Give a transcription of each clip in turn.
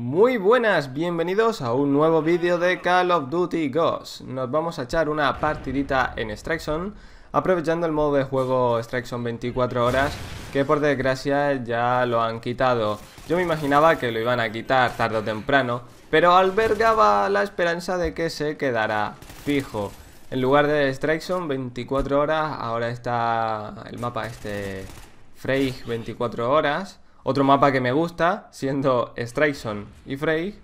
Muy buenas, bienvenidos a un nuevo vídeo de Call of Duty Ghosts. Nos vamos a echar una partidita en Strikeson, aprovechando el modo de juego Strikeson 24 horas, que por desgracia ya lo han quitado. Yo me imaginaba que lo iban a quitar tarde o temprano, pero albergaba la esperanza de que se quedara fijo. En lugar de Strikeson 24 horas, ahora está el mapa este Frey 24 horas otro mapa que me gusta, siendo Strikeson y Frey,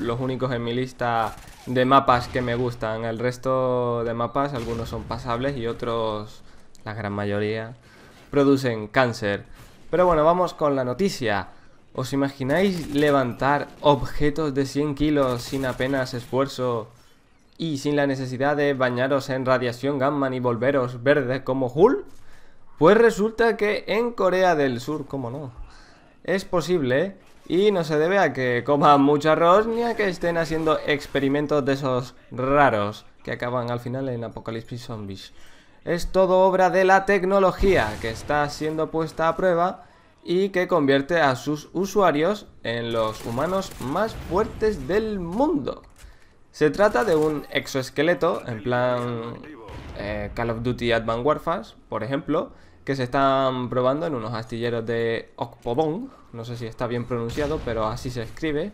los únicos en mi lista de mapas que me gustan. El resto de mapas, algunos son pasables y otros, la gran mayoría, producen cáncer. Pero bueno, vamos con la noticia. ¿Os imagináis levantar objetos de 100 kilos sin apenas esfuerzo y sin la necesidad de bañaros en radiación gamma y volveros verdes como Hulk Pues resulta que en Corea del Sur, ¿cómo no? es posible ¿eh? y no se debe a que coman mucho arroz ni a que estén haciendo experimentos de esos raros que acaban al final en Apocalipsis Zombies. Es todo obra de la tecnología que está siendo puesta a prueba y que convierte a sus usuarios en los humanos más fuertes del mundo. Se trata de un exoesqueleto, en plan eh, Call of Duty Advanced Warfare, por ejemplo, que se están probando en unos astilleros de Okpobong, no sé si está bien pronunciado, pero así se escribe.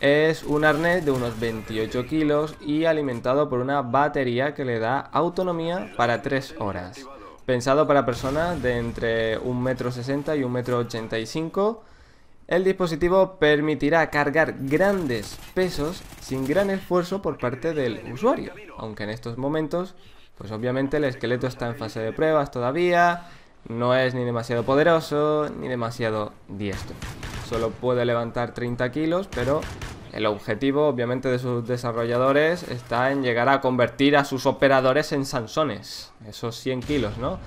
Es un arnés de unos 28 kilos y alimentado por una batería que le da autonomía para 3 horas. Pensado para personas de entre 1,60 y 1,85 m, el dispositivo permitirá cargar grandes pesos sin gran esfuerzo por parte del usuario, aunque en estos momentos pues obviamente el esqueleto está en fase de pruebas todavía, no es ni demasiado poderoso, ni demasiado diestro. Solo puede levantar 30 kilos, pero el objetivo obviamente de sus desarrolladores está en llegar a convertir a sus operadores en Sansones. Esos 100 kilos, ¿no?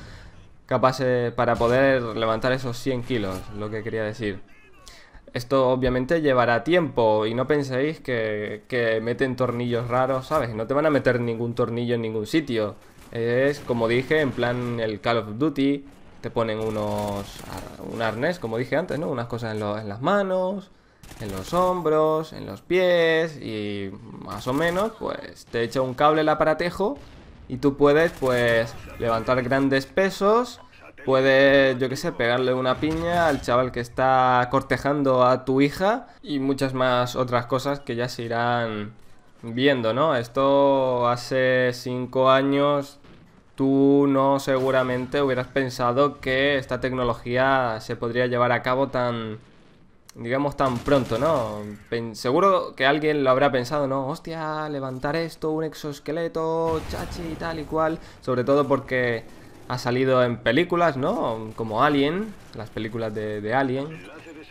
Capaz eh, para poder levantar esos 100 kilos, lo que quería decir. Esto obviamente llevará tiempo y no penséis que, meten tornillos raros, ¿sabes? No te van a meter ningún tornillo en ningún sitio. Es como dije, en plan el Call of Duty, te ponen unos ah, un arnés, como dije antes, ¿no? Unas cosas en, en, las manos, en los hombros, en los pies y más o menos, pues te echa un cable el aparatejo y tú puedes, pues, levantar grandes pesos Puedes, yo qué sé, pegarle una piña al chaval que está cortejando a tu hija y muchas más otras cosas que ya se irán viendo, ¿no? Esto hace cinco años tú no seguramente hubieras pensado que esta tecnología se podría llevar a cabo tan, digamos, tan pronto, ¿no? seguro que alguien lo habrá pensado, ¿no? Hostia, levantar esto, un exoesqueleto, chachi y tal y cual, sobre todo porque ha salido en películas, ¿no? Como Alien, las películas de, Alien.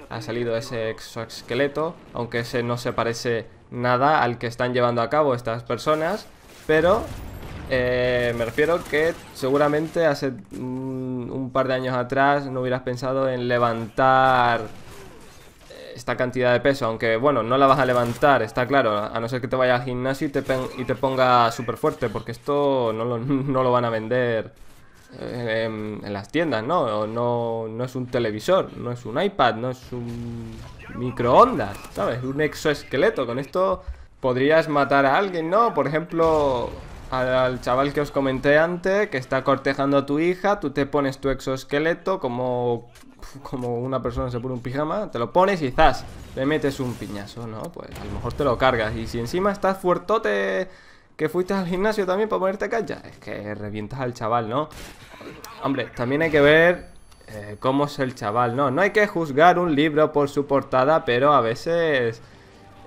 Ha salido ese exoesqueleto, aunque ese no se parece nada al que están llevando a cabo estas personas. Pero eh, me refiero que seguramente hace mm, un, par de años atrás no hubieras pensado en levantar eh, esta cantidad de peso, aunque bueno, no la vas a levantar, está claro, a no ser que te vayas al gimnasio y te, y te ponga súper fuerte, porque esto no no lo van a vender en, las tiendas, ¿no? ¿no? No es un televisor, no es un iPad, no es un microondas, ¿sabes? Un exoesqueleto. Con esto podrías matar a alguien, ¿no? Por ejemplo, al, chaval que os comenté antes, que está cortejando a tu hija, tú te pones tu exoesqueleto como, como una persona se pone un pijama, te lo pones y zas, le metes un piñazo, ¿no? Pues a lo mejor te lo cargas. Y si encima estás fuertote que fuiste al gimnasio también para ponerte cancha. Es que revientas al chaval, ¿no? Hombre, también hay que ver eh, cómo es el chaval, ¿no? No hay que juzgar un libro por su portada, pero a veces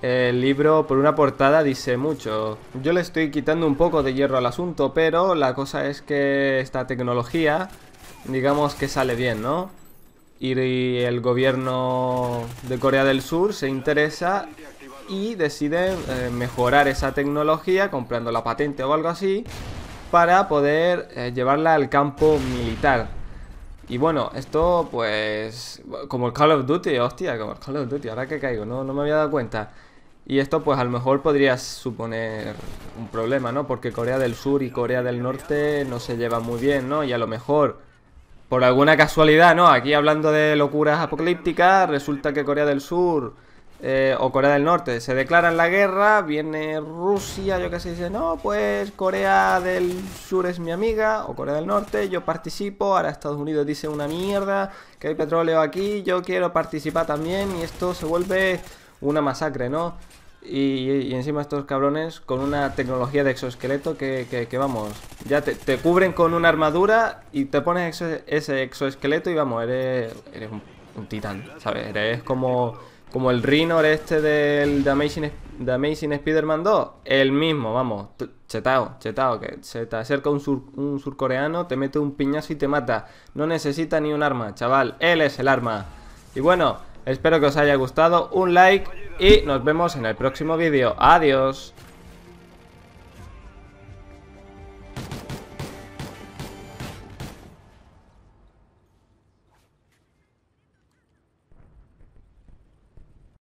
el libro por una portada dice mucho. Yo le estoy quitando un poco de hierro al asunto, pero la cosa es que esta tecnología, digamos que sale bien, ¿no? Y el gobierno de Corea del Sur se interesa y deciden eh, mejorar esa tecnología comprando la patente o algo así para poder eh, llevarla al campo militar. Y bueno, esto pues como el Call of Duty, hostia, como el Call of Duty, ahora que caigo, no, no me había dado cuenta. Y esto pues a lo mejor podría suponer un problema, ¿no? Porque Corea del Sur y Corea del Norte no se llevan muy bien, ¿no? Y a lo mejor, por alguna casualidad, ¿no? Aquí hablando de locuras apocalípticas, resulta que Corea del Sur eh, o Corea del Norte se declaran la guerra, viene Rusia, yo qué sé, dice, no, pues Corea del Sur es mi amiga, o Corea del Norte, yo participo, ahora Estados Unidos dice una mierda, que hay petróleo aquí, yo quiero participar también, y esto se vuelve una masacre, ¿no? Y, encima estos cabrones con una tecnología de exoesqueleto que, vamos, ya te, cubren con una armadura y te pones ese exoesqueleto y vamos, eres, eres un titán, ¿sabes? Eres como como el Rinor este del The Amazing, Spider-Man 2. El mismo, vamos. Chetao, chetao. Que se te acerca un, un surcoreano, te mete un piñazo y te mata. No necesita ni un arma, chaval. Él es el arma. Y bueno, espero que os haya gustado. Un like y nos vemos en el próximo vídeo. Adiós.